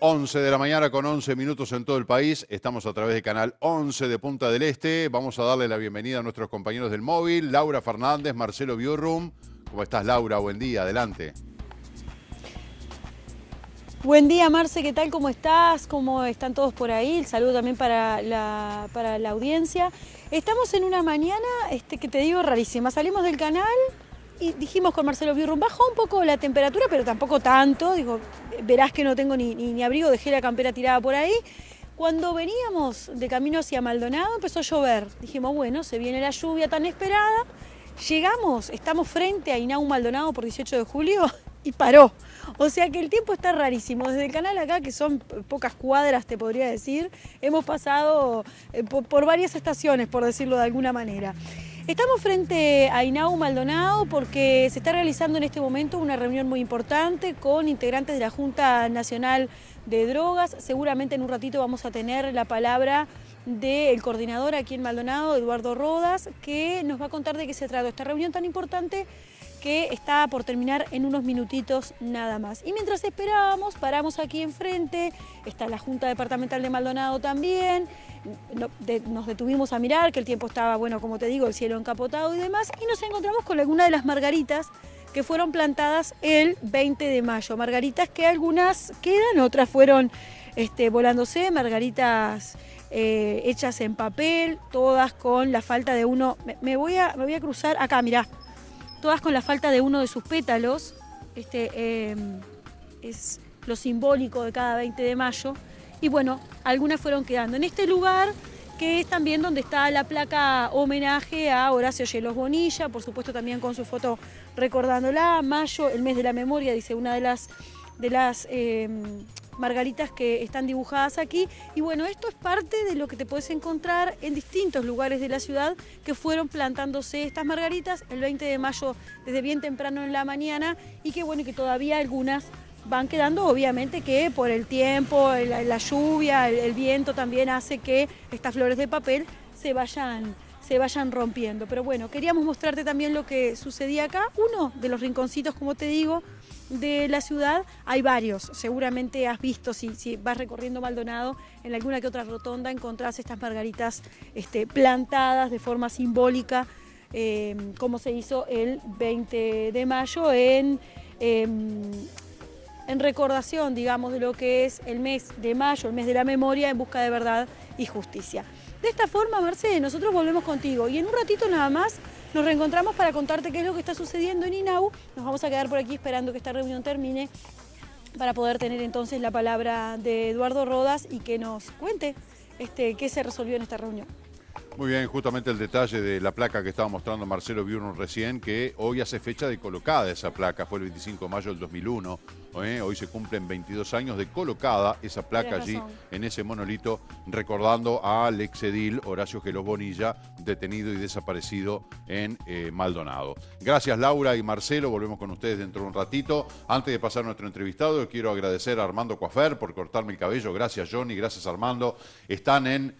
11 de la mañana con 11 minutos en todo el país. Estamos a través de Canal 11 de Punta del Este. Vamos a darle la bienvenida a nuestros compañeros del móvil, Laura Fernández, Marcelo Biurrum. ¿Cómo estás, Laura? Buen día, adelante. Buen día, Marce, ¿qué tal? ¿Cómo estás? ¿Cómo están todos por ahí? El saludo también para la, para la audiencia. Estamos en una mañana, este, que te digo, rarísima. Salimos del canal, y dijimos con Marcelo Birrum, bajó un poco la temperatura, pero tampoco tanto, digo, eh, verás que no tengo ni, ni, abrigo, dejé la campera tirada por ahí. Cuando veníamos de camino hacia Maldonado empezó a llover, dijimos, bueno, se viene la lluvia tan esperada, llegamos, estamos frente a Inau Maldonado por 18 de julio y paró. O sea que el tiempo está rarísimo. Desde el canal acá, que son pocas cuadras, te podría decir, hemos pasado eh, por varias estaciones, por decirlo de alguna manera. Estamos frente a Inau Maldonado porque se está realizando en este momento una reunión muy importante con integrantes de la Junta Nacional de Drogas. Seguramente en un ratito vamos a tener la palabra del coordinador aquí en Maldonado, Eduardo Rodas, que nos va a contar de qué se trata esta reunión tan importante que estaba por terminar en unos minutitos nada más. Y mientras esperábamos, paramos aquí enfrente, está la Junta Departamental de Maldonado también, nos detuvimos a mirar, que el tiempo estaba, bueno, como te digo, el cielo encapotado y demás, y nos encontramos con algunas de las margaritas que fueron plantadas el 20 de mayo. Margaritas que algunas quedan, otras fueron este, volándose, margaritas eh, hechas en papel, todas con la falta de uno. Me, voy, a, me voy a cruzar acá, mirá todas con la falta de uno de sus pétalos. Este em, es lo simbólico de cada 20 de mayo. Y bueno, algunas fueron quedando en este lugar, que es también donde está la placa homenaje a Horacio Yelos Bonilla, por supuesto también con su foto recordándola. Mayo, el mes de la memoria, dice una de las, de las em, margaritas que están dibujadas aquí. Y bueno, esto es parte de lo que te puedes encontrar en distintos lugares de la ciudad que fueron plantándose estas margaritas el 20 de mayo desde bien temprano en la mañana y que bueno, que todavía algunas van quedando, obviamente que por el tiempo, la, lluvia, el, el, viento también hace que estas flores de papel se vayan se vayan rompiendo. Pero bueno, queríamos mostrarte también lo que sucedía acá, uno de los rinconcitos, como te digo, de la ciudad hay varios. Seguramente has visto, si, si vas recorriendo Maldonado, en alguna que otra rotonda encontrás estas margaritas este, plantadas de forma simbólica, em, como se hizo el 20 de mayo en... Em, en recordación, digamos, de lo que es el mes de mayo, el mes de la memoria, en busca de verdad y justicia. De esta forma, Mercedes, nosotros volvemos contigo y en un ratito nada más nos reencontramos para contarte qué es lo que está sucediendo en INAU. Nos vamos a quedar por aquí esperando que esta reunión termine para poder tener entonces la palabra de Eduardo Rodas y que nos cuente este, qué se resolvió en esta reunión. Muy bien, justamente el detalle de la placa que estaba mostrando Marcelo Biurno recién, que hoy hace fecha de colocada esa placa, fue el 25 de mayo del 2001, ¿eh? hoy se cumplen 22 años de colocada esa placa allí en ese monolito, recordando al exedil Horacio Gelobonilla, Bonilla, detenido y desaparecido en eh, Maldonado. Gracias Laura y Marcelo, volvemos con ustedes dentro de un ratito. Antes de pasar nuestro entrevistado, quiero agradecer a Armando Coafer por cortarme el cabello, gracias Johnny, gracias Armando. Están en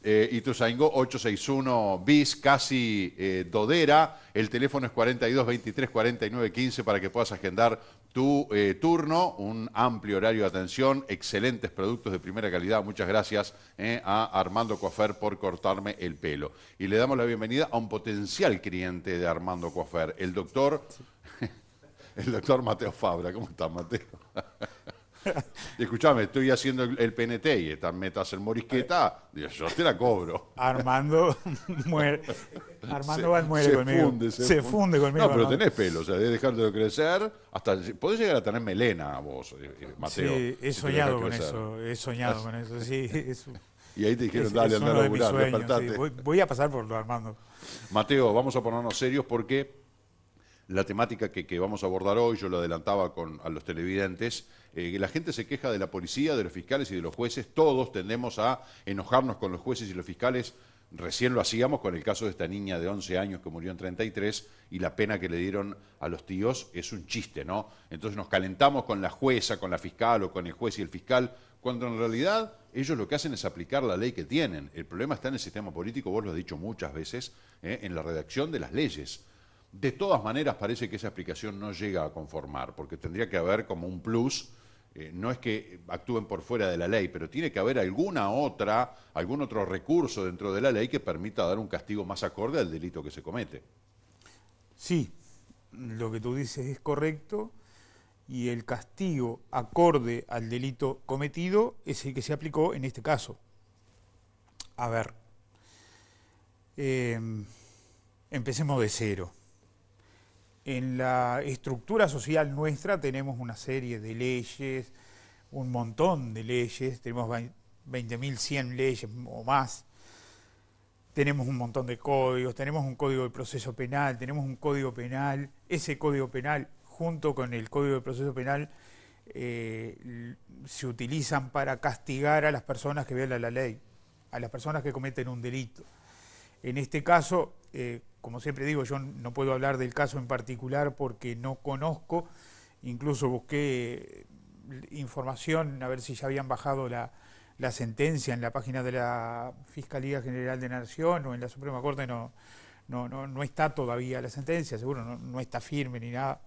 eh, Ituzaingó 861 bis, casi eh, Dodera. El teléfono es 42 23 49 15 para que puedas agendar tu eh, turno. Un amplio horario de atención, excelentes productos de primera calidad. Muchas gracias eh, a Armando Coafer por cortarme el pelo. Y le damos la bienvenida a un potencial cliente de Armando Coafer, el doctor, el doctor Mateo Fabra. ¿Cómo estás, Mateo? Escuchame, estoy haciendo el, PNT y estás metas el morisqueta. yo te la cobro. Armando muere. Armando va muere se conmigo. Funde, se, funde. conmigo. No, pero tenés pelo, o sea, debes dejarte de crecer. Hasta, podés llegar a tener melena vos, eh, eh, Mateo. Sí, he soñado con eso. He soñado con eso, sí. y ahí te dijeron, dale, anda a laburar, sueños, voy, voy a pasar por lo Armando. Mateo, vamos a ponernos serios porque la temática que, vamos a abordar hoy, yo lo adelantaba con, a los televidentes, eh, la gente se queja de la policía, de los fiscales y de los jueces, todos tendemos a enojarnos con los jueces y los fiscales, recién lo hacíamos con el caso de esta niña de 11 años que murió en 33 y la pena que le dieron a los tíos es un chiste, ¿no? Entonces nos calentamos con la jueza, con la fiscal o con el juez y el fiscal, cuando en realidad ellos lo que hacen es aplicar la ley que tienen. El problema está en el sistema político, vos lo has dicho muchas veces, ¿eh? en la redacción de las leyes. De todas maneras, parece que esa aplicación no llega a conformar, porque tendría que haber como un plus. Eh, no es que actúen por fuera de la ley, pero tiene que haber alguna otra, algún otro recurso dentro de la ley que permita dar un castigo más acorde al delito que se comete. Sí, lo que tú dices es correcto y el castigo acorde al delito cometido es el que se aplicó en este caso. A ver, em, empecemos de cero en la estructura social nuestra tenemos una serie de leyes, un montón de leyes, tenemos 20.100 leyes o más, tenemos un montón de códigos, tenemos un código de proceso penal, tenemos un código penal, ese código penal junto con el código de proceso penal eh, se utilizan para castigar a las personas que violan la ley, a las personas que cometen un delito. En este caso, eh, como siempre digo, yo no puedo hablar del caso en particular porque no conozco, incluso busqué eh, información a ver si ya habían bajado la, sentencia en la página de la Fiscalía General de Nación o en la Suprema Corte, no, no, no, está todavía la sentencia, seguro no, está firme ni nada,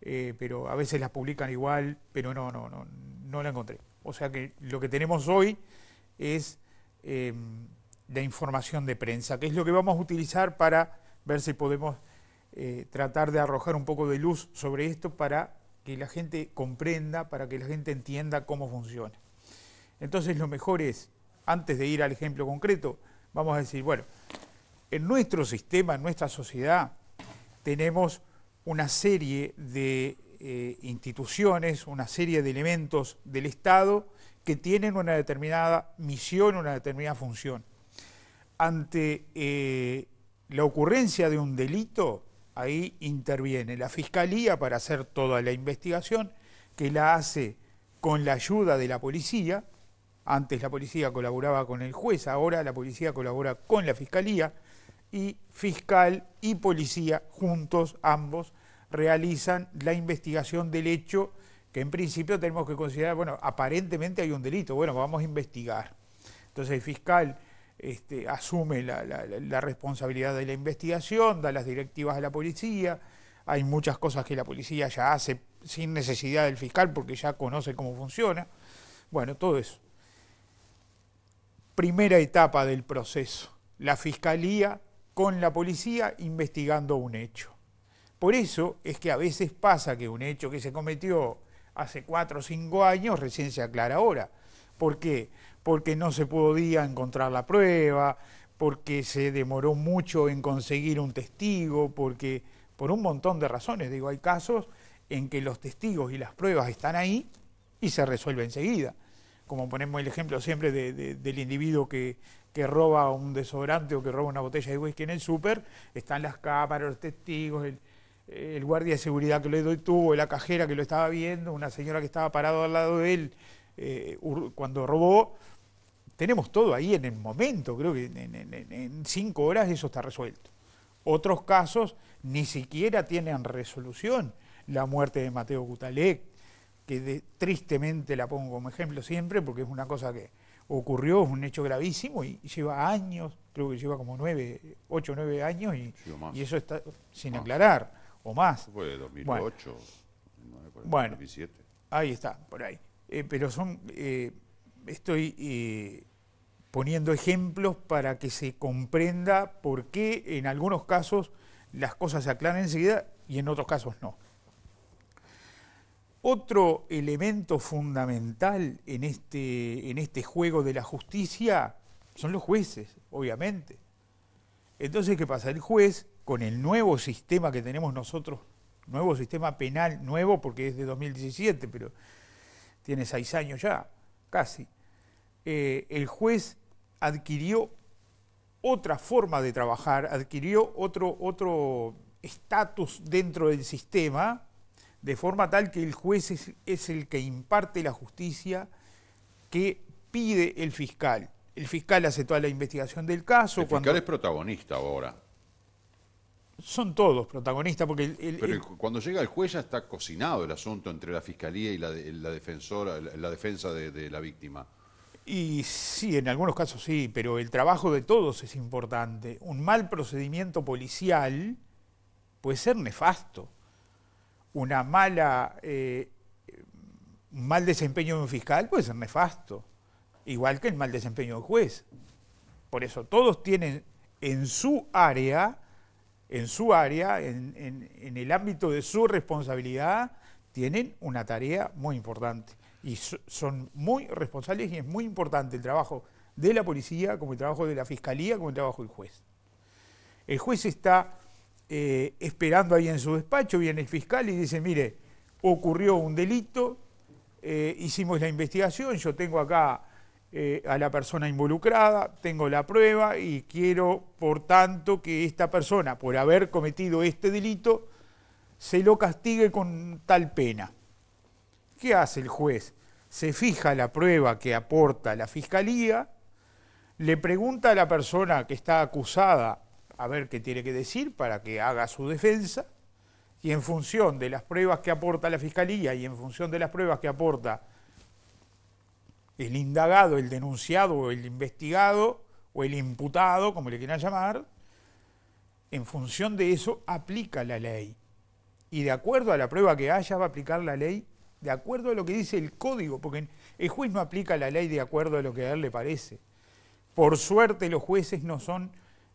eh, pero a veces las publican igual, pero no, no, no, no la encontré. O sea que lo que tenemos hoy es eh, la información de prensa, que es lo que vamos a utilizar para ver si podemos eh, tratar de arrojar un poco de luz sobre esto para que la gente comprenda, para que la gente entienda cómo funciona. Entonces lo mejor es, antes de ir al ejemplo concreto, vamos a decir, bueno, en nuestro sistema, en nuestra sociedad, tenemos una serie de eh, instituciones, una serie de elementos del Estado que tienen una determinada misión, una determinada función. Ante eh, la ocurrencia de un delito, ahí interviene la Fiscalía para hacer toda la investigación, que la hace con la ayuda de la policía. Antes la policía colaboraba con el juez, ahora la policía colabora con la Fiscalía y fiscal y policía juntos ambos realizan la investigación del hecho que en principio tenemos que considerar, bueno, aparentemente hay un delito, bueno, vamos a investigar. Entonces el fiscal este, asume la, la, responsabilidad de la investigación, da las directivas a la policía, hay muchas cosas que la policía ya hace sin necesidad del fiscal porque ya conoce cómo funciona. Bueno, todo eso. Primera etapa del proceso, la fiscalía con la policía investigando un hecho. Por eso es que a veces pasa que un hecho que se cometió hace cuatro o cinco años recién se aclara ahora. ¿Por qué? porque no se podía encontrar la prueba, porque se demoró mucho en conseguir un testigo, porque por un montón de razones. Digo, hay casos en que los testigos y las pruebas están ahí y se resuelven enseguida. Como ponemos el ejemplo siempre del individuo que, roba un desodorante o que roba una botella de whisky en el súper, están las cámaras, los testigos, el, guardia de seguridad que lo detuvo, la cajera que lo estaba viendo, una señora que estaba parada al lado de él eh, cuando robó, tenemos todo ahí en el momento, creo que en, cinco horas eso está resuelto. Otros casos ni siquiera tienen resolución. La muerte de Mateo Gutalec, que tristemente la pongo como ejemplo siempre porque es una cosa que ocurrió, es un hecho gravísimo y lleva años, creo que lleva como nueve, ocho, nueve años y, y eso está sin aclarar, o más. Fue de 2008, bueno, bueno, Ahí está, por ahí. Eh, pero son, eh, estoy eh, poniendo ejemplos para que se comprenda por qué en algunos casos las cosas se aclaran enseguida y en otros casos no. Otro elemento fundamental en este, en este juego de la justicia son los jueces, obviamente. Entonces, ¿qué pasa? El juez, con el nuevo sistema que tenemos nosotros, nuevo sistema penal, nuevo porque es de 2017, pero tiene seis años ya, casi. Eh, el juez adquirió otra forma de trabajar, adquirió otro otro estatus dentro del sistema, de forma tal que el juez es, el que imparte la justicia que pide el fiscal. El fiscal hace toda la investigación del caso. El fiscal es protagonista ahora. Son todos protagonistas porque... El, Pero cuando llega el juez ya está cocinado el asunto entre la fiscalía y la, defensora, la, defensa de la víctima. Y sí, en algunos casos sí, pero el trabajo de todos es importante. Un mal procedimiento policial puede ser nefasto. Una mala, eh, un mal desempeño de un fiscal puede ser nefasto, igual que el mal desempeño de un juez. Por eso todos tienen en su área, en su área, en, en el ámbito de su responsabilidad, tienen una tarea muy importante y son muy responsables y es muy importante el trabajo de la policía, como el trabajo de la fiscalía, como el trabajo del juez. El juez está eh, esperando ahí en su despacho, viene el fiscal y dice, mire, ocurrió un delito, eh, hicimos la investigación, yo tengo acá eh, a la persona involucrada, tengo la prueba y quiero, por tanto, que esta persona, por haber cometido este delito, se lo castigue con tal pena. ¿Qué hace el juez? Se fija la prueba que aporta la fiscalía, le pregunta a la persona que está acusada a ver qué tiene que decir para que haga su defensa y en función de las pruebas que aporta la fiscalía y en función de las pruebas que aporta el indagado, el denunciado o el investigado o el imputado, como le quieran llamar, en función de eso aplica la ley. Y de acuerdo a la prueba que haya va a aplicar la ley de acuerdo a lo que dice el código, porque el juez no aplica la ley de acuerdo a lo que a él le parece. Por suerte los jueces no son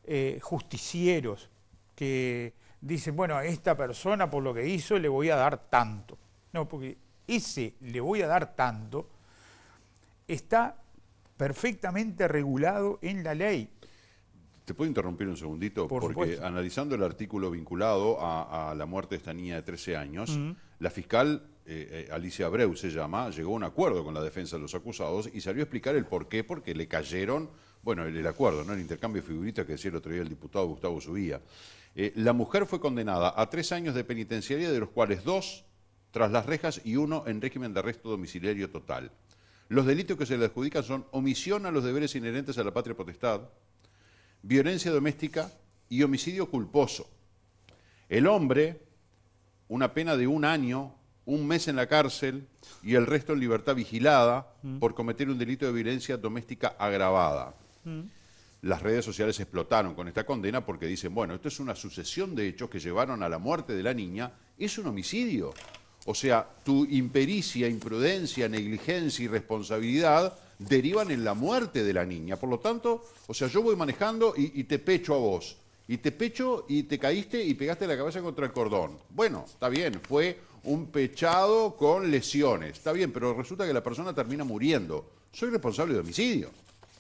eh, justicieros que dicen, bueno, a esta persona por lo que hizo le voy a dar tanto. No, porque ese le voy a dar tanto está perfectamente regulado en la ley. ¿Te puedo interrumpir un segundito? Porque analizando el artículo vinculado a, la muerte de esta niña de 13 años, la fiscal eh, eh, Alicia Abreu se llama, llegó a un acuerdo con la defensa de los acusados y salió a explicar el por qué, porque le cayeron, bueno, el, acuerdo, ¿no? el intercambio de figuritas que decía el otro día el diputado Gustavo Subía. Eh, la mujer fue condenada a tres años de penitenciaria, de los cuales dos tras las rejas y uno en régimen de arresto domiciliario total. Los delitos que se le adjudican son omisión a los deberes inherentes a la patria potestad, violencia doméstica y homicidio culposo. El hombre, una pena de un año un mes en la cárcel y el resto en libertad vigilada mm. por cometer un delito de violencia doméstica agravada. Mm. Las redes sociales explotaron con esta condena porque dicen, bueno, esto es una sucesión de hechos que llevaron a la muerte de la niña, es un homicidio. O sea, tu impericia, imprudencia, negligencia y responsabilidad derivan en la muerte de la niña. Por lo tanto, o sea, yo voy manejando y, y te pecho a vos. Y te pecho y te caíste y pegaste la cabeza contra el cordón. Bueno, está bien, fue un pechado con lesiones. Está bien, pero resulta que la persona termina muriendo. Soy responsable de homicidio.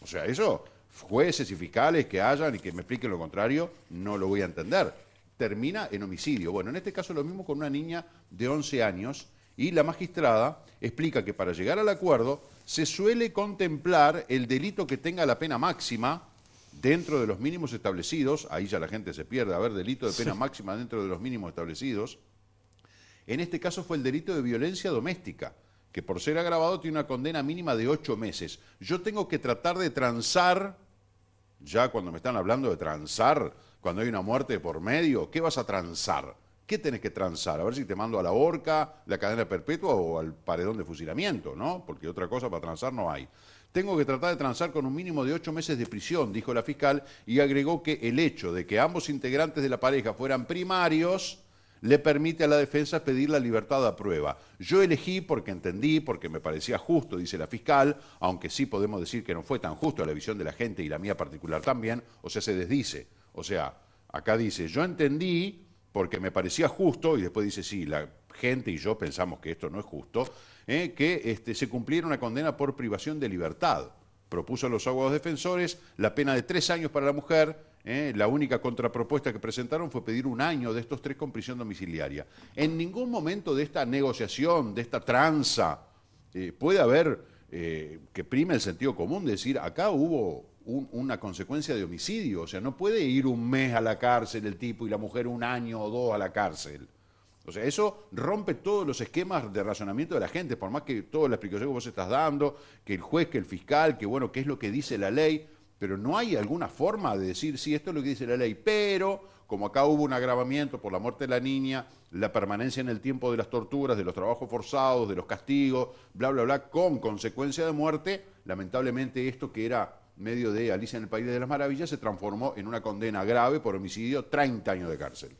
O sea, eso, jueces y fiscales que hayan y que me expliquen lo contrario, no lo voy a entender. Termina en homicidio. Bueno, en este caso lo mismo con una niña de 11 años y la magistrada explica que para llegar al acuerdo se suele contemplar el delito que tenga la pena máxima, dentro de los mínimos establecidos, ahí ya la gente se pierde, a ver, delito de pena máxima dentro de los mínimos establecidos, en este caso fue el delito de violencia doméstica, que por ser agravado tiene una condena mínima de ocho meses. Yo tengo que tratar de transar, ya cuando me están hablando de transar, cuando hay una muerte por medio, ¿qué vas a transar? ¿Qué tenés que transar? A ver si te mando a la horca, la cadena perpetua o al paredón de fusilamiento, ¿no? Porque otra cosa para transar no hay. Tengo que tratar de transar con un mínimo de ocho meses de prisión, dijo la fiscal, y agregó que el hecho de que ambos integrantes de la pareja fueran primarios le permite a la defensa pedir la libertad a prueba. Yo elegí porque entendí, porque me parecía justo, dice la fiscal, aunque sí podemos decir que no fue tan justo a la visión de la gente y la mía particular también, o sea, se desdice. O sea, acá dice, yo entendí porque me parecía justo, y después dice, sí, la gente y yo pensamos que esto no es justo, ¿eh? que este, se cumpliera una condena por privación de libertad. Propuso a los abogados defensores la pena de tres años para la mujer, ¿eh? la única contrapropuesta que presentaron fue pedir un año de estos tres con prisión domiciliaria. En ningún momento de esta negociación, de esta tranza, eh, puede haber eh, que prime el sentido común, de decir, acá hubo una consecuencia de homicidio, o sea, no puede ir un mes a la cárcel el tipo y la mujer un año o dos a la cárcel. O sea, eso rompe todos los esquemas de razonamiento de la gente, por más que toda la explicación que vos estás dando, que el juez, que el fiscal, que bueno, qué es lo que dice la ley. Pero no hay alguna forma de decir, si esto es lo que dice la ley, pero como acá hubo un agravamiento por la muerte de la niña, la permanencia en el tiempo de las torturas, de los trabajos forzados, de los castigos, bla, bla, bla, con consecuencia de muerte, lamentablemente esto que era medio de Alicia en el País de las Maravillas se transformó en una condena grave por homicidio, 30 años de cárcel.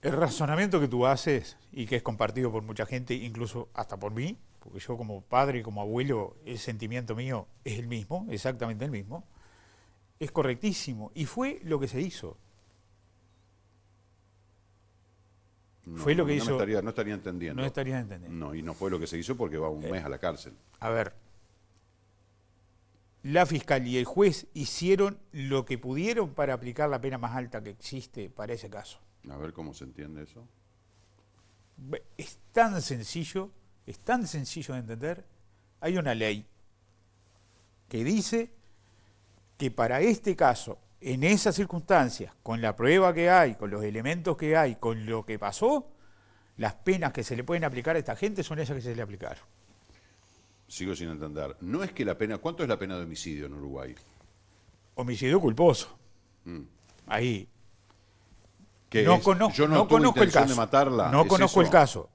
El razonamiento que tú haces y que es compartido por mucha gente, incluso hasta por mí, porque yo como padre y como abuelo, el sentimiento mío es el mismo, exactamente el mismo, es correctísimo. Y fue lo que se hizo. No, fue lo que hizo. Estaría, no estaría entendiendo. No estaría entendiendo. No, y no fue lo que se hizo porque va un eh. mes a la cárcel. A ver. La fiscal y el juez hicieron lo que pudieron para aplicar la pena más alta que existe para ese caso. A ver cómo se entiende eso. Es tan sencillo es tan sencillo de entender. Hay una ley que dice que para este caso, en esas circunstancias, con la prueba que hay, con los elementos que hay, con lo que pasó, las penas que se le pueden aplicar a esta gente son esas que se le aplicaron. Sigo sin entender. No es que la pena, ¿cuánto es la pena de homicidio en Uruguay? Homicidio culposo. Mm. Ahí. No, Yo no, conozco el caso. De matarla. No conozco el caso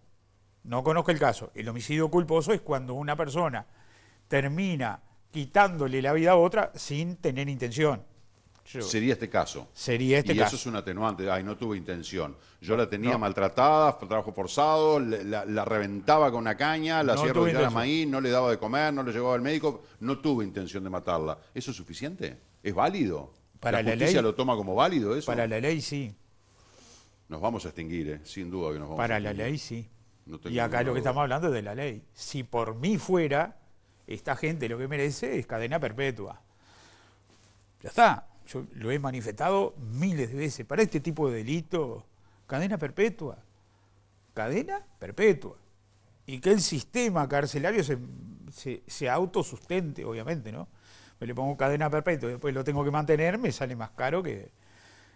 no conozco el caso, el homicidio culposo es cuando una persona termina quitándole la vida a otra sin tener intención. sería este caso. Sería este caso. Y eso es un atenuante. Ay, no tuve intención. Yo la tenía maltratada, trabajo forzado, la, reventaba con una caña, la hacía sierra de maíz, no le daba de comer, no le llevaba al médico. No tuve intención de matarla. ¿Eso es suficiente? ¿Es válido? Para ¿La, la justicia lo toma como válido eso? Para la ley, sí. Nos vamos a extinguir, eh. sin duda que nos vamos Para la ley, sí y acá lo que estamos hablando es de la ley. Si por mí fuera, esta gente lo que merece es cadena perpetua. Ya está. Yo lo he manifestado miles de veces. Para este tipo de delito, cadena perpetua. Cadena perpetua. Y que el sistema carcelario se, se, se autosustente, obviamente, ¿no? Me le pongo cadena perpetua y después lo tengo que mantener, me sale más caro que,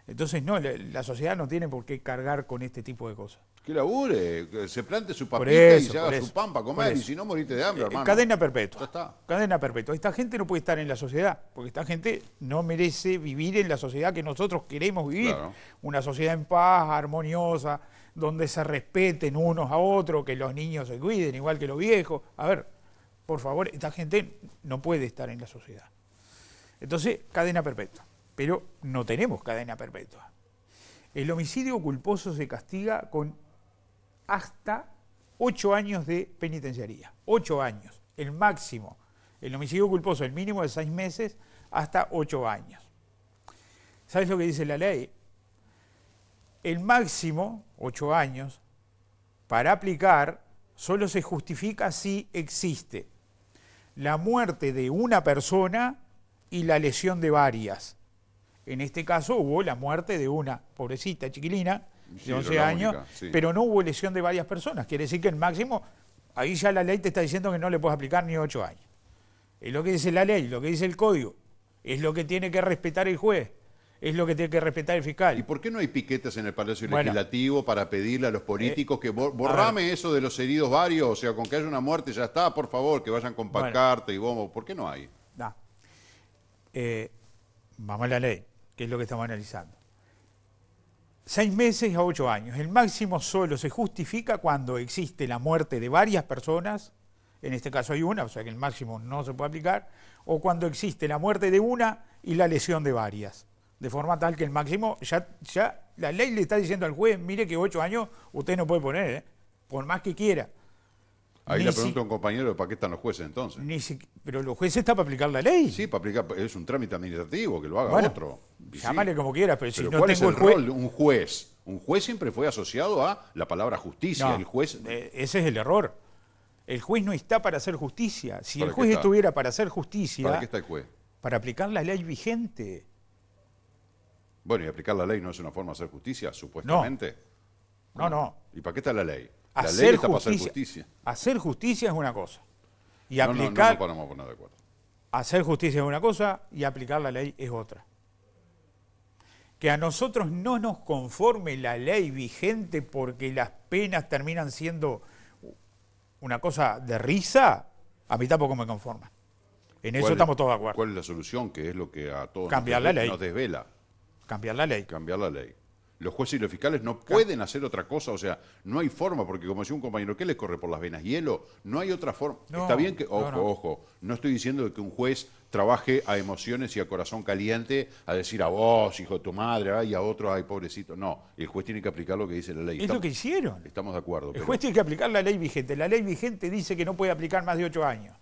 entonces, no, la, sociedad no tiene por qué cargar con este tipo de cosas. Que labure, que se plante su papita y se haga su pampa, comer, y si no, moriste de hambre, eh, hermano. Cadena perpetua. Cadena perpetua. Esta gente no puede estar en la sociedad, porque esta gente no merece vivir en la sociedad que nosotros queremos vivir. Una sociedad en paz, armoniosa, donde se respeten unos a otros, que los niños se cuiden, igual que los viejos. A ver, por favor, esta gente no puede estar en la sociedad. Entonces, cadena perpetua pero no tenemos cadena perpetua. El homicidio culposo se castiga con hasta ocho años de penitenciaría. ocho años, el máximo. El homicidio culposo, el mínimo de seis meses, hasta ocho años. ¿Sabes lo que dice la ley? El máximo, ocho años, para aplicar solo se justifica si existe la muerte de una persona y la lesión de varias. En este caso hubo la muerte de una pobrecita chiquilina de 11 años, pero no hubo lesión de varias personas. Quiere decir que el máximo, ahí ya la ley te está diciendo que no le puedes aplicar ni 8 años. Es lo que dice la ley, lo que dice el código, es lo que tiene que respetar el juez es lo que tiene que respetar el fiscal. ¿Y por qué no hay piquetas en el Palacio Legislativo para pedirle a los políticos eh, que borrame eso de los heridos varios? O sea, con que haya una muerte ya está, por favor, que vayan con pancarta y bombo. ¿Por qué no hay? Eh, vamos a la ley que es lo que estamos analizando. Seis meses a ocho años. El máximo solo se justifica cuando existe la muerte de varias personas, en este caso hay una, o sea que el máximo no se puede aplicar, o cuando existe la muerte de una y la lesión de varias. De forma tal que el máximo, ya, ya la ley le está diciendo al juez, mire que ocho años usted no puede poner, ¿eh? por más que quiera. Ahí le pregunto a un compañero, ¿para qué están los jueces entonces? Ni pero los jueces están para aplicar la ley. Sí, para aplicar, es un trámite administrativo, que lo haga otro. Llámale como quieras, pero, si no ¿cuál tengo es el rol un juez? Un juez siempre fue asociado a la palabra justicia. el juez... Eh, ese es el error. El juez no está para hacer justicia. Si el juez estuviera para hacer justicia... ¿Para qué está el juez? Para aplicar la ley vigente. Bueno, y aplicar la ley no es una forma de hacer justicia, supuestamente. No, no. ¿Y para qué está la ley? La hacer ley está justicia, para hacer justicia. Hacer justicia es una cosa. Y aplicar... Hacer justicia es una cosa y aplicar la ley es otra que a nosotros no nos conforme la ley vigente porque las penas terminan siendo una cosa de risa, a mí tampoco me conforma. En eso estamos todos de acuerdo. ¿Cuál es la solución? Que es lo que a todos Cambiar la ley. nos desvela. Cambiar la ley. Cambiar la ley los jueces y los fiscales no pueden hacer otra cosa, o sea, no hay forma, porque como decía un compañero, ¿qué les corre por las venas? Hielo, no hay otra forma. Está bien que, ojo, ojo, no estoy diciendo que un juez trabaje a emociones y a corazón caliente, a decir a vos, hijo de tu madre, ay, a otro, ay, pobrecito. No, el juez tiene que aplicar lo que dice la ley. Es lo que hicieron. Estamos de acuerdo. El juez tiene que aplicar la ley vigente. La ley vigente dice que no puede aplicar más de ocho años.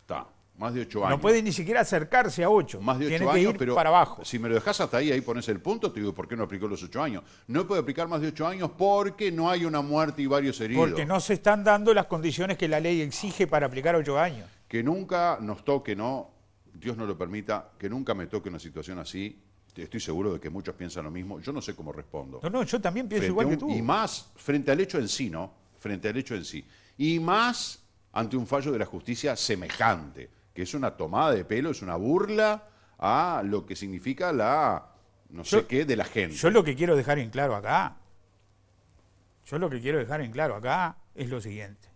Está. Más de ocho años. No puede ni siquiera acercarse a ocho. Más de ocho años, pero para abajo. Si me lo dejas hasta ahí, ahí pones el punto, te digo, ¿por qué no aplicó los ocho años? No puede aplicar más de ocho años porque no hay una muerte y varios heridos. Porque no se están dando las condiciones que la ley exige para aplicar ocho años. Que nunca nos toque, ¿no? Dios no lo permita, que nunca me toque una situación así. Estoy seguro de que muchos piensan lo mismo. Yo no sé cómo respondo. No, no, yo también pienso igual que tú. Y más frente al hecho en sí, ¿no? Frente al hecho en sí. Y más ante un fallo de la justicia semejante que es una tomada de pelo, es una burla a lo que significa la no sé qué de la gente. Yo lo que quiero dejar en claro acá, yo lo que quiero dejar en claro acá es lo siguiente.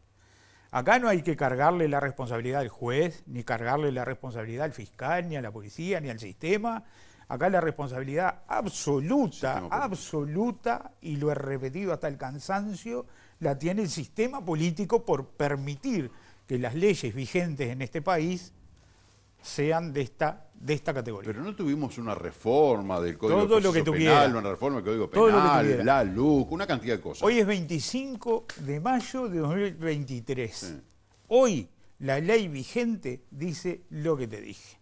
Acá no hay que cargarle la responsabilidad al juez, ni cargarle la responsabilidad al fiscal, ni a la policía, ni al sistema. Acá la responsabilidad absoluta, absoluta, y lo he repetido hasta el cansancio, la tiene el sistema político por permitir que las leyes vigentes en este país sean de esta, de esta categoría. Pero no tuvimos una reforma del Código Penal, una reforma del Código Penal, la luz, una cantidad de cosas. Hoy es 25 de mayo de 2023. Hoy la ley vigente dice lo que te dije.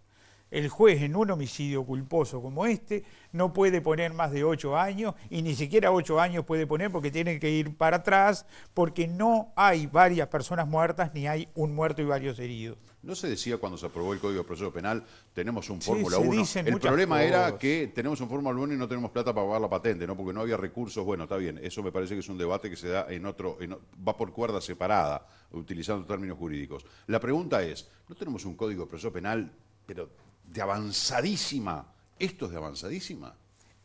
El juez en un homicidio culposo como este no puede poner más de ocho años y ni siquiera ocho años puede poner porque tiene que ir para atrás porque no hay varias personas muertas ni hay un muerto y varios heridos. No se decía cuando se aprobó el Código de Proceso Penal, tenemos un Fórmula 1. El problema era que tenemos un Fórmula 1 y no tenemos plata para pagar la patente, ¿no? Porque no había recursos. Bueno, está bien, eso me parece que es un debate que se da en otro, va por cuerda separada, utilizando términos jurídicos. La pregunta es, ¿no tenemos un Código de Proceso Penal, pero de avanzadísima. Esto es de avanzadísima.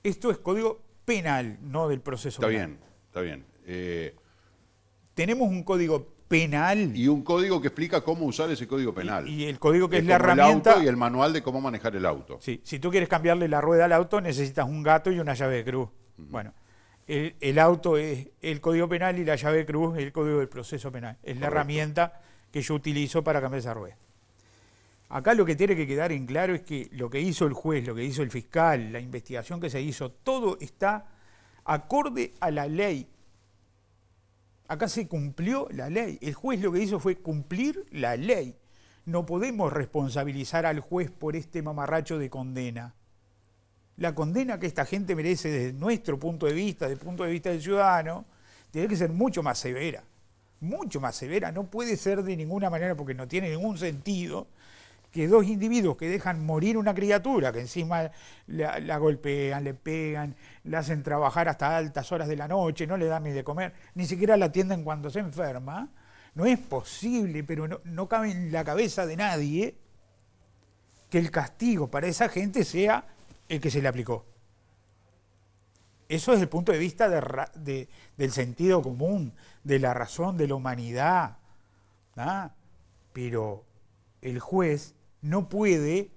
Esto es código penal, no del proceso está penal. Está bien, está bien. Eh, Tenemos un código penal. Y un código que explica cómo usar ese código penal. Y, el código que es, la herramienta. El y el manual de cómo manejar el auto. Sí, si tú quieres cambiarle la rueda al auto, necesitas un gato y una llave de cruz. Bueno, el, auto es el código penal y la llave de cruz es el código del proceso penal. Es la herramienta que yo utilizo para cambiar esa rueda. Acá lo que tiene que quedar en claro es que lo que hizo el juez, lo que hizo el fiscal, la investigación que se hizo, todo está acorde a la ley. Acá se cumplió la ley. El juez lo que hizo fue cumplir la ley. No podemos responsabilizar al juez por este mamarracho de condena. La condena que esta gente merece desde nuestro punto de vista, desde el punto de vista del ciudadano, tiene que ser mucho más severa. Mucho más severa. No puede ser de ninguna manera porque no tiene ningún sentido que dos individuos que dejan morir una criatura, que encima la, golpean, le pegan, la hacen trabajar hasta altas horas de la noche, no le dan ni de comer, ni siquiera la atienden cuando se enferma, no es posible, pero no, cabe en la cabeza de nadie que el castigo para esa gente sea el que se le aplicó. Eso desde el punto de vista del sentido común, de la razón, de la humanidad. ¿ah? Pero el juez no puede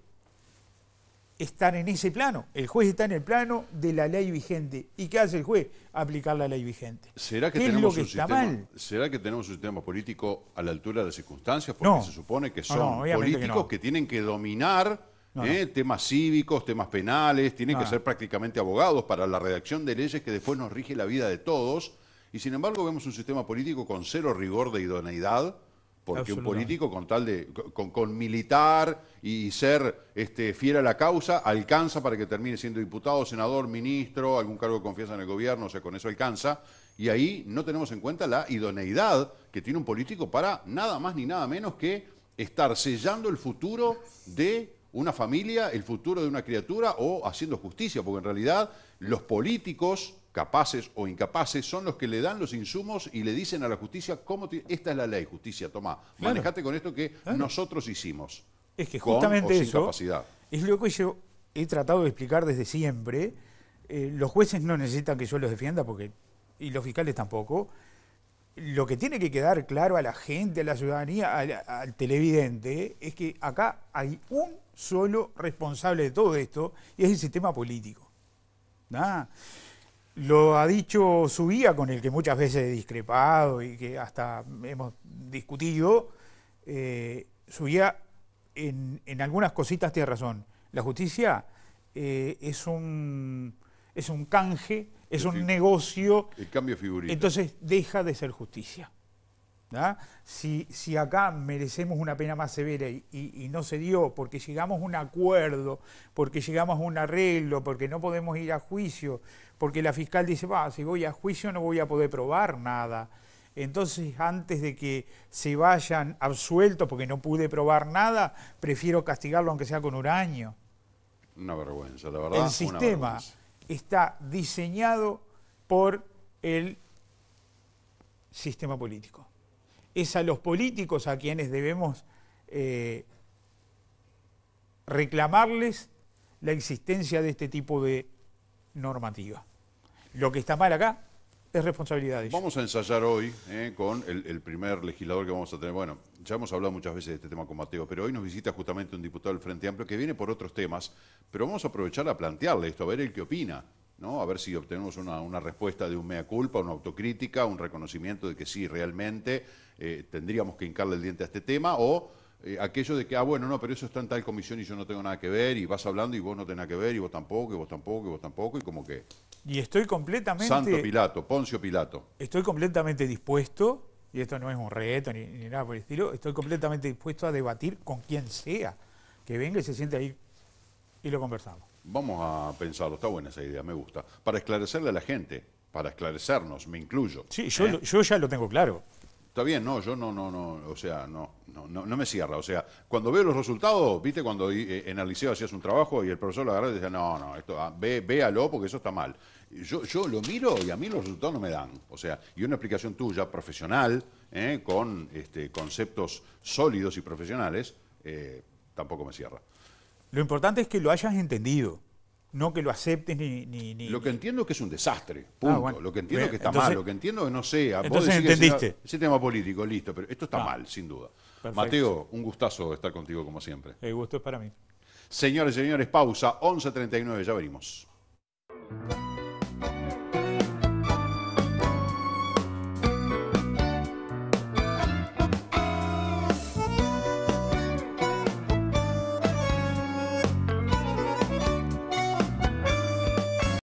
estar en ese plano. El juez está en el plano de la ley vigente. ¿Y qué hace el juez? Aplicar la ley vigente. ¿Será que, tenemos, un sistema, ¿será que tenemos un sistema político a la altura de las circunstancias? Porque se supone que son políticos que, tienen que dominar eh, temas cívicos, temas penales, tienen que ser prácticamente abogados para la redacción de leyes que después nos rige la vida de todos. Y sin embargo vemos un sistema político con cero rigor de idoneidad, porque un político con tal de, con, militar y ser este, fiel a la causa, alcanza para que termine siendo diputado, senador, ministro, algún cargo de confianza en el gobierno, o sea, con eso alcanza. Y ahí no tenemos en cuenta la idoneidad que tiene un político para nada más ni nada menos que estar sellando el futuro de una familia, el futuro de una criatura o haciendo justicia, porque en realidad los políticos capaces o incapaces, son los que le dan los insumos y le dicen a la justicia cómo esta es la ley, justicia, toma manejate con esto que nosotros hicimos. Es que justamente eso es lo que yo he tratado de explicar desde siempre. Eh, los jueces no necesitan que yo los defienda porque y los fiscales tampoco. Lo que tiene que quedar claro a la gente, a la ciudadanía, al, televidente, es que acá hay un solo responsable de todo esto y es el sistema político. nada lo ha dicho Subía, con el que muchas veces he discrepado y que hasta hemos discutido. Eh, Subía, en, en, algunas cositas tiene razón. La justicia eh, es, un, es un canje, es un negocio. El cambio figurita. Entonces deja de ser justicia. Si, acá merecemos una pena más severa y, no se dio porque llegamos a un acuerdo, porque llegamos a un arreglo, porque no podemos ir a juicio, porque la fiscal dice, va, si voy a juicio no voy a poder probar nada. Entonces, antes de que se vayan absueltos porque no pude probar nada, prefiero castigarlo aunque sea con un año. Una vergüenza, la verdad. El sistema está diseñado por el sistema político es a los políticos a quienes debemos eh, reclamarles la existencia de este tipo de normativa. Lo que está mal acá es responsabilidad de ellos. Vamos a ensayar hoy eh, con el, primer legislador que vamos a tener. Bueno, ya hemos hablado muchas veces de este tema con Mateo, pero hoy nos visita justamente un diputado del Frente Amplio que viene por otros temas, pero vamos a aprovechar a plantearle esto, a ver el qué opina. ¿no? A ver si obtenemos una, respuesta de un mea culpa, una autocrítica, un reconocimiento de que sí, realmente eh, tendríamos que hincarle el diente a este tema o eh, aquello de que, ah, bueno, no, pero eso está en tal comisión y yo no tengo nada que ver, y vas hablando y vos no tenés nada que ver, y vos tampoco, y vos tampoco, y vos tampoco, y como que... Y estoy completamente... Santo Pilato, Poncio Pilato. Estoy completamente dispuesto, y esto no es un reto ni, ni nada por el estilo, estoy completamente dispuesto a debatir con quien sea, que venga y se siente ahí y lo conversamos. Vamos a pensarlo, está buena esa idea, me gusta. Para esclarecerle a la gente, para esclarecernos, me incluyo. Sí, yo, ¿eh? ya lo tengo claro. Está bien, no, yo no, no, no, o sea, no, no, no, me cierra. O sea, cuando veo los resultados, viste cuando eh, en el liceo hacías un trabajo y el profesor lo agarra y decía, no, no, esto, ah, véalo porque eso está mal. Yo, yo lo miro y a mí los resultados no me dan. O sea, y una explicación tuya, profesional, ¿eh? con este, conceptos sólidos y profesionales, tampoco me cierra. Lo importante es que lo hayas entendido, no que lo aceptes ni... lo que entiendo es que es un desastre, ah, punto. Lo que entiendo es que está mal, lo que entiendo es que no sea... entonces entendiste. Ese, tema político, listo, pero esto está ah, mal, sin duda. Mateo, un gustazo estar contigo como siempre. El gusto es para mí. Señores y señores, pausa, 11.39, ya venimos.